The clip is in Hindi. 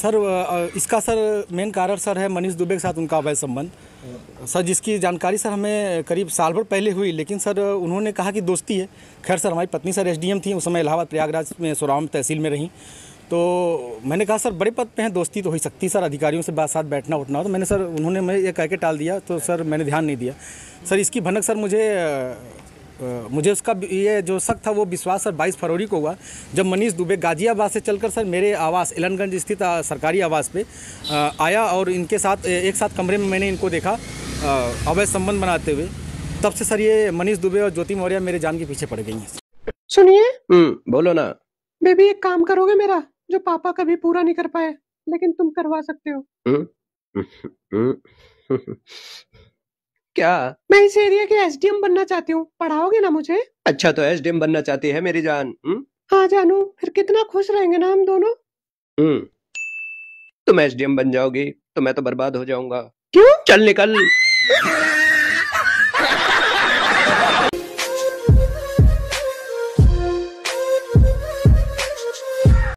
सर इसका सर मेन कारण सर है मनीष दुबे के साथ उनका अवैध संबंध सर जिसकी जानकारी सर हमें करीब साल भर पहले हुई लेकिन सर उन्होंने कहा कि दोस्ती है खैर सर हमारी पत्नी सर एसडीएम थी उस समय इलाहाबाद प्रयागराज में सोराम तहसील में रहीं तो मैंने कहा सर बड़े पद पे हैं दोस्ती तो हो सकती सर अधिकारियों से बात साथ बैठना उठना हो तो मैंने सर उन्होंने मैं ये कह के टाल दिया तो सर मैंने ध्यान नहीं दिया सर इसकी भनक सर मुझे मुझे उसका ये जो शक था वो विश्वास सर बाईस फरवरी को हुआ जब मनीष दुबे गाज़ियाबाद से चलकर सर मेरे आवास एलनगंज स्थित सरकारी आवास पे आया और इनके साथ एक साथ कमरे में मैंने इनको देखा अवैध संबंध बनाते हुए तब से सर ये मनीष दुबे और ज्योति मौर्य मेरे जान के पीछे पड़ गई हैं सुनिए हम्म, बोलो ना बेबी एक काम करोगे मेरा जो पापा कभी पूरा नहीं कर पाए लेकिन तुम करवा सकते हो हम्म, हम्म, क्या मैं इस एरिया के एम बनना चाहती हूँ पढ़ाओगे ना मुझे अच्छा तो एम बनना चाहती है मेरी जान हुँ? हम्म? हाँ जानू फिर कितना खुश रहेंगे ना हम दोनों हम्म तुम एम बन जाओगी तो मैं तो बर्बाद हो जाऊंगा क्यों चल निकल